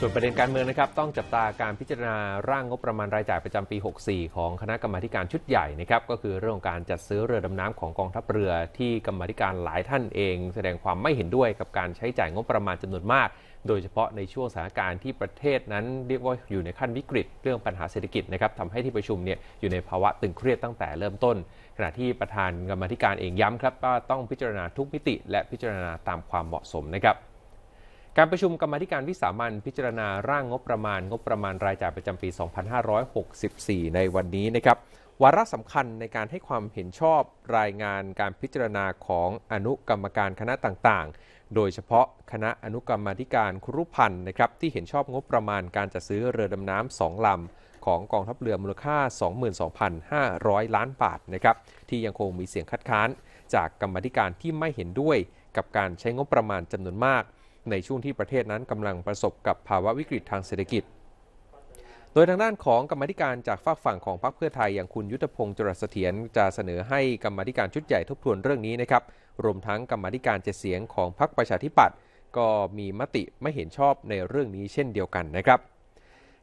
ส่วนประเด็นการเมืองนะครับต้องจับตาการพิจารณาร่างงบประมาณรายจ่ายประจำปี 64 ของคณะกรรมาการชุดใหญ่นะครับก็คือเรื่องของการจัดซื้อเรือดำน้ำของกองทัพเรือ ที่กรรมาการหลายท่านเอง แสดงความไม่เห็นด้วยกับการใช้จ่ายงบประมาณจำนวนมาก โดยเฉพาะในช่วงสถานการณ์ที่ประเทศนั้นเรียกว่าอยู่ในขั้นวิกฤต เรื่องปัญหาเศรษฐกิจนะครับทำให้ที่ประชุมเนี่ยอยู่ในภาวะตึงเครียดตั้งแต่เริ่มต้นขณะที่ประธานกรรมาการเองย้ำครับว่าต้องพิจารณาทุกมิติ และพิจารณาตามความเหมาะสมนะครับการประชุมกรรมธิการวิสามันพิจารณาร่างงบประมาณงบประมาณรายจ่ายประจำปี 2564 ในวันนี้นะครับ วาระสำคัญในการให้ความเห็นชอบรายงานการพิจารณาของอนุกรรมการคณะต่างๆ โดยเฉพาะคณะอนุกรรมธิการครุพันธ์นะครับที่เห็นชอบงบประมาณการจัดซื้อเรือดำน้ำสองลำของกองทัพเรือมูลค่า 22,500 ล้านบาทนะครับที่ยังคงมีเสียงคัดค้าน จากกรรมธิการที่ไม่เห็นด้วย กับการใช้งบประมาณจำนวนมากในช่วงที่ประเทศนั้นกำลังประสบกับภาวะวิกฤตทางเศรษฐกิจ โดยทางด้านของกรรมธิการจากฝากฝั่งของพรรคเพื่อไทยอย่างคุณยุทธพงศ์จรัสเถียนจะเสนอให้กรรมธิการชุดใหญ่ทบทวนเรื่องนี้นะครับ รวมทั้งกรรมธิการเจเสียงของพรรคประชาธิปัตย์ก็มีมติไม่เห็นชอบในเรื่องนี้เช่นเดียวกันนะครับ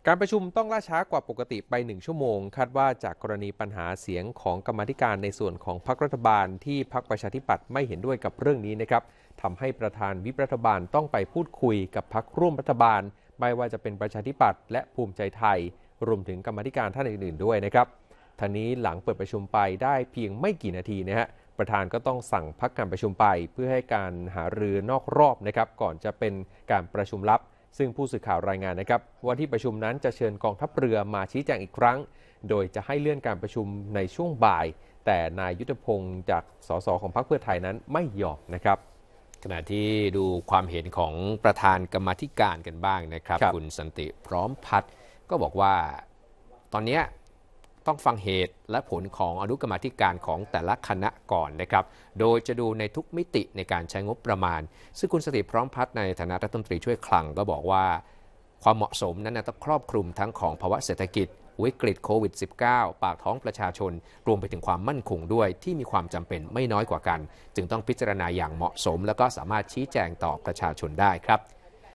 การประชุมต้องล่าช้ากว่าปกติไปหนึ่งชั่วโมงคาดว่าจากกรณีปัญหาเสียงของกรรมธิการในส่วนของพรรครัฐบาล ที่พรรคประชาธิปัตย์ไม่เห็นด้วยกับเรื่องนี้นะครับทำให้ประธานวิปรัฐบาลต้องไปพูดคุยกับพรรคร่วมรัฐบาล ไม่ว่าจะเป็นประชาธิปัตย์และภูมิใจไทย รวมถึงกรรมธิการท่านอื่นๆด้วยนะครับทานนี้หลังเปิดประชุมไปได้เพียงไม่กี่นาทีนะฮะประธานก็ต้องสั่งพักการประชุมไปเพื่อให้การหารือนอกรอบนะครับก่อนจะเป็นการประชุมลับซึ่งผู้สื่อข่าวรายงานนะครับว่าที่ประชุมนั้นจะเชิญกองทัพเรือมาชี้แจงอีกครั้ง โดยจะให้เลื่อนการประชุมในช่วงบ่าย แต่นายยุทธพงศ์จากสสของพรรคเพื่อไทยนั้นไม่ยอมนะครับ ขณะที่ดูความเห็นของประธานกรรมธิการกันบ้างนะครับ คุณสันติพร้อมพัฒก็บอกว่าตอนนี้ต้องฟังเหตุและผลของอนุกรรมธิการของแต่ละคณะก่อนนะครับ โดยจะดูในทุกมิติในการใช้งบประมาณ ซึ่งคุณสติพร้อมพัฒน์ในฐานะรัฐมนตรีช่วยคลังก็บอกว่า ความเหมาะสมนั้นต้องครอบคลุมทั้งของภาวะเศรษฐกิจวิกฤตโควิด -19 ปากท้องประชาชน รวมไปถึงความมั่นคงด้วยที่มีความจำเป็นไม่น้อยกว่ากัน จึงต้องพิจารณาอย่างเหมาะสม และก็สามารถชี้แจงต่อประชาชนได้ครับ